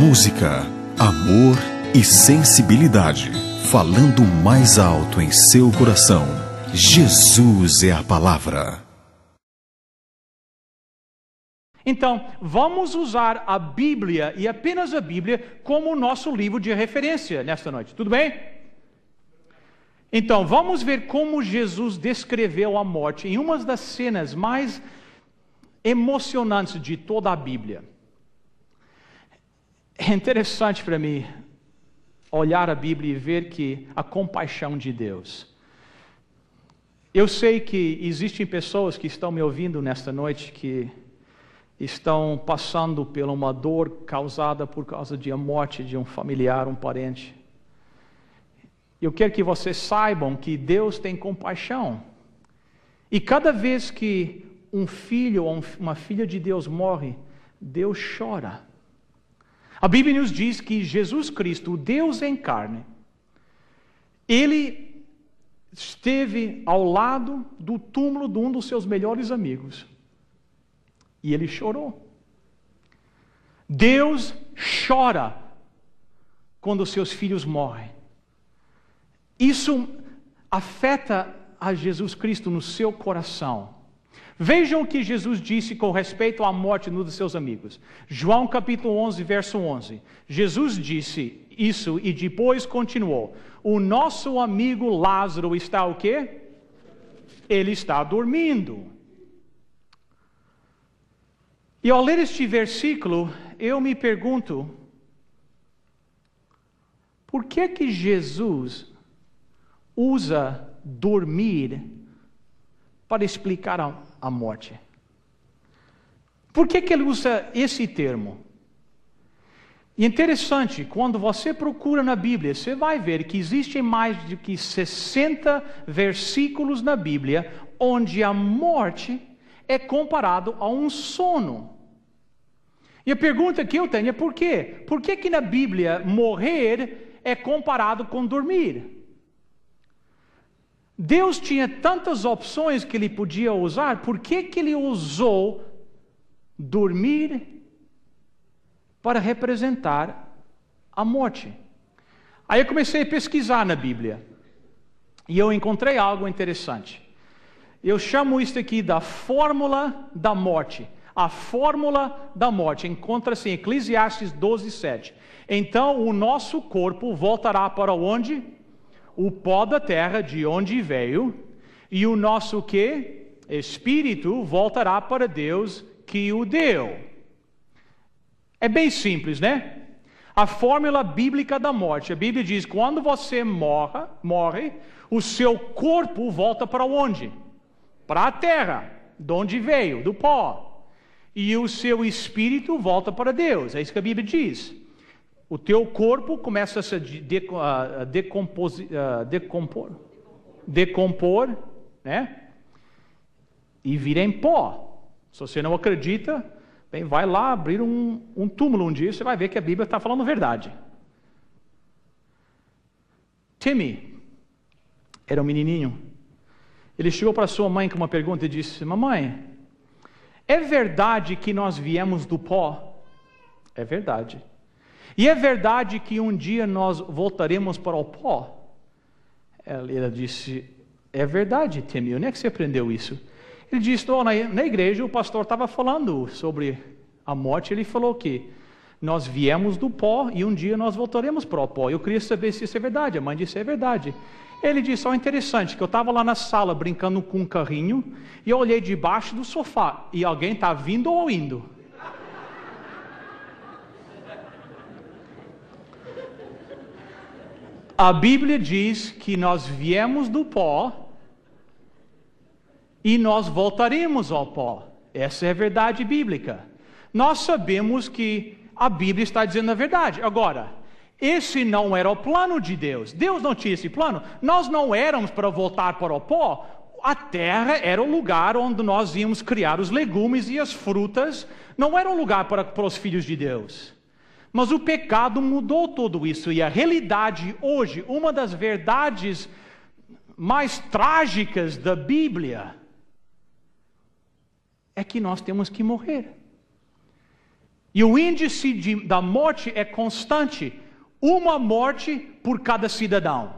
Música, amor e sensibilidade, falando mais alto em seu coração. Jesus é a palavra. Então, vamos usar a Bíblia e apenas a Bíblia como nosso livro de referência nesta noite, tudo bem? Então, vamos ver como Jesus descreveu a morte em uma das cenas mais emocionantes de toda a Bíblia. É interessante para mim olhar a Bíblia e ver que a compaixão de Deus. Eu sei que existem pessoas que estão me ouvindo nesta noite que estão passando por uma dor causada por causa de a morte de um familiar, um parente. Eu quero que vocês saibam que Deus tem compaixão. E cada vez que um filho ou uma filha de Deus morre, Deus chora. A Bíblia nos diz que Jesus Cristo, o Deus em carne, ele esteve ao lado do túmulo de um dos seus melhores amigos e ele chorou. Deus chora quando seus filhos morrem. Isso afeta a Jesus Cristo no seu coração. Vejam o que Jesus disse com respeito à morte um dos seus amigos. João capítulo 11, verso 11. Jesus disse isso e depois continuou: O nosso amigo Lázaro está o quê? Ele está dormindo. E ao ler este versículo, eu me pergunto: por que que Jesus usa dormir para explicar a, a morte. Por que, que ele usa esse termo? E interessante, quando você procura na Bíblia, você vai ver que existem mais de que 60 versículos na Bíblia onde a morte é comparado a um sono. E a pergunta que eu tenho é por quê? Por que que na Bíblia morrer é comparado com dormir? Deus tinha tantas opções que ele podia usar, por que, que ele usou dormir para representar a morte? Aí eu comecei a pesquisar na Bíblia e eu encontrei algo interessante. Eu chamo isso aqui da fórmula da morte. A fórmula da morte encontra-se em Eclesiastes 12, 7. Então o nosso corpo voltará para onde? o pó da terra de onde veio, e o nosso que? Espírito voltará para Deus que o deu. É bem simples, né? A fórmula bíblica da morte. A Bíblia diz: quando você morra, morre, o seu corpo volta para onde? Para a terra, de onde veio, do pó. E o seu espírito volta para Deus. É isso que a Bíblia diz o teu corpo começa a se decompor, decompor, né? E vira em pó. Se você não acredita, bem, vai lá abrir um, um túmulo um dia, você vai ver que a Bíblia está falando verdade. Timmy era um menininho. Ele chegou para sua mãe com uma pergunta e disse: Mamãe, é verdade que nós viemos do pó? É verdade. E é verdade que um dia nós voltaremos para o pó? Ela disse: É verdade, Timmy, onde é que você aprendeu isso? Ele disse: oh, na, igreja o pastor estava falando sobre a morte, ele falou que nós viemos do pó e um dia nós voltaremos para o pó. Eu queria saber se isso é verdade. A mãe disse: É verdade. Ele disse: Ó, oh, interessante, que eu estava lá na sala brincando com um carrinho e eu olhei debaixo do sofá e alguém está vindo ou indo? A Bíblia diz que nós viemos do pó e nós voltaremos ao pó. Essa é a verdade bíblica. Nós sabemos que a Bíblia está dizendo a verdade. Agora, esse não era o plano de Deus. Deus não tinha esse plano. Nós não éramos para voltar para o pó. A terra era o lugar onde nós íamos criar os legumes e as frutas. Não era um lugar para, para os filhos de Deus. Mas o pecado mudou tudo isso e a realidade hoje, uma das verdades mais trágicas da Bíblia, é que nós temos que morrer. E o índice de, da morte é constante uma morte por cada cidadão.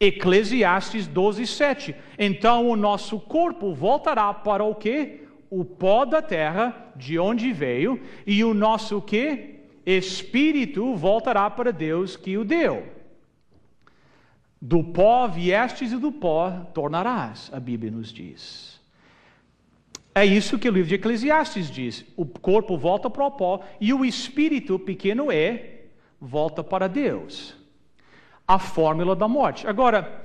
Eclesiastes 12, 7. Então o nosso corpo voltará para o quê? o pó da terra, de onde veio, e o nosso que? Espírito voltará para Deus que o deu. Do pó viestes e do pó tornarás, a Bíblia nos diz. É isso que o livro de Eclesiastes diz: o corpo volta para o pó e o espírito, pequeno é volta para Deus. A fórmula da morte. Agora,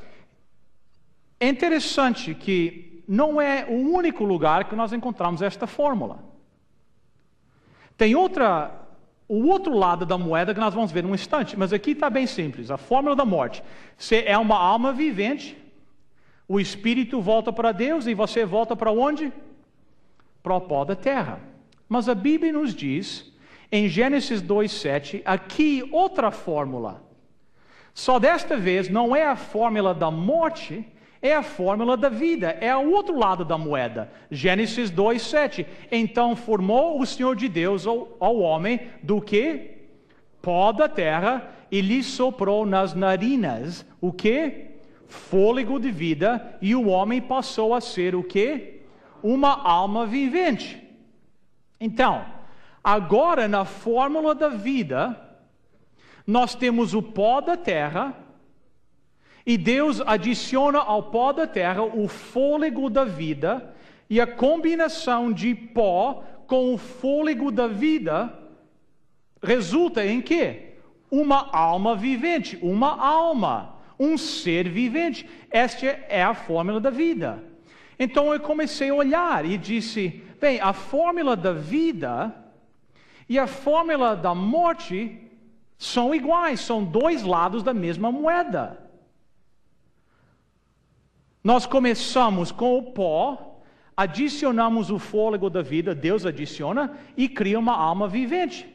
é interessante que não é o único lugar que nós encontramos esta fórmula. Tem outra, o outro lado da moeda que nós vamos ver num instante, mas aqui está bem simples: a fórmula da morte. Você é uma alma vivente, o espírito volta para Deus e você volta para onde? Para o pó da terra. Mas a Bíblia nos diz, em Gênesis 2,7, aqui outra fórmula. Só desta vez não é a fórmula da morte, é a fórmula da vida, é o outro lado da moeda. Gênesis 2:7. Então formou o Senhor de Deus ao, ao homem do que pó da terra e lhe soprou nas narinas o que fôlego de vida e o homem passou a ser o que uma alma vivente. Então, agora na fórmula da vida, nós temos o pó da terra e Deus adiciona ao pó da terra o fôlego da vida e a combinação de pó com o fôlego da vida resulta em quê? Uma alma vivente, uma alma, um ser vivente. Esta é a fórmula da vida. Então eu comecei a olhar e disse: bem, a fórmula da vida e a fórmula da morte são iguais, são dois lados da mesma moeda. Nós começamos com o pó, adicionamos o fôlego da vida, Deus adiciona, e cria uma alma vivente.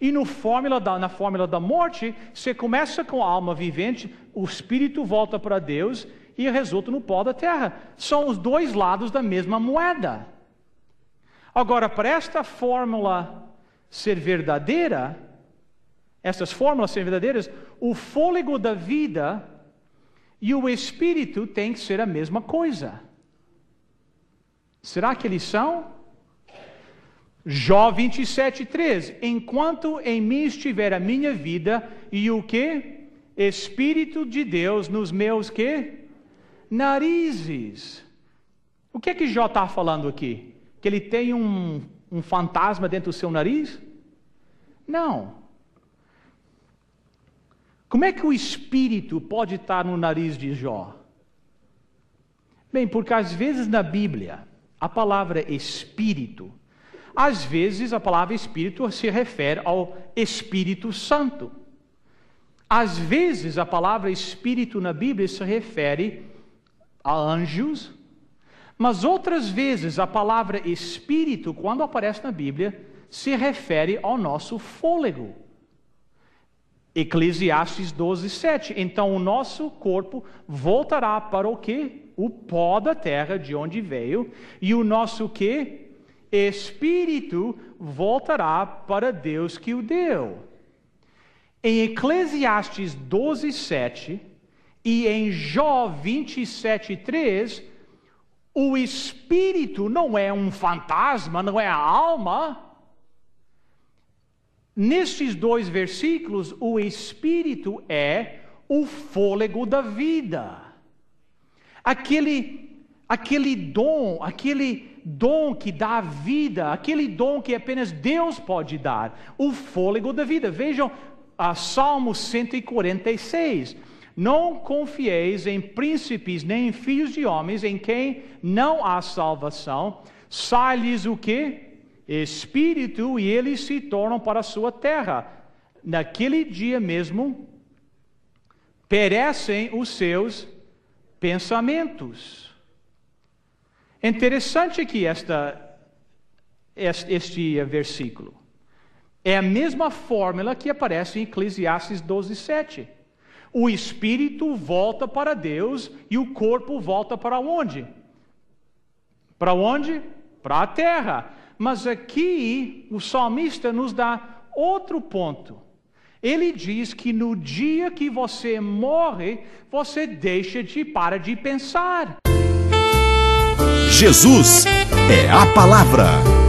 E no fórmula da, na fórmula da morte, você começa com a alma vivente, o espírito volta para Deus e resulta no pó da terra. São os dois lados da mesma moeda. Agora, para esta fórmula ser verdadeira, essas fórmulas serem verdadeiras, o fôlego da vida e o espírito tem que ser a mesma coisa. Será que eles são? Jó 27, 13. Enquanto em mim estiver a minha vida e o que? Espírito de Deus nos meus que? Narizes. O que é que Jó está falando aqui? Que ele tem um, um fantasma dentro do seu nariz? Não. Como é que o espírito pode estar no nariz de Jó? Bem, porque às vezes na Bíblia a palavra espírito, às vezes a palavra espírito se refere ao Espírito Santo. Às vezes a palavra espírito na Bíblia se refere a anjos, mas outras vezes a palavra espírito, quando aparece na Bíblia, se refere ao nosso fôlego Eclesiastes 12, 7. Então o nosso corpo voltará para o quê? O pó da terra de onde veio, e o nosso quê? Espírito voltará para Deus que o deu. Em Eclesiastes 12, 7 e em Jó 27, 3, o espírito não é um fantasma, não é a alma, Nestes dois versículos, o Espírito é o fôlego da vida. Aquele, aquele dom, aquele dom que dá vida, aquele dom que apenas Deus pode dar, o fôlego da vida. Vejam a Salmo 146. Não confieis em príncipes nem em filhos de homens em quem não há salvação. Sai-lhes o que? espírito e eles se tornam para a sua terra. Naquele dia mesmo, perecem os seus pensamentos. É interessante que esta, este, este versículo é a mesma fórmula que aparece em Eclesiastes 12, 7. O espírito volta para Deus e o corpo volta para onde? Para onde? Para a terra. Mas aqui o salmista nos dá outro ponto. Ele diz que no dia que você morre, você deixa de para de pensar. Jesus é a palavra.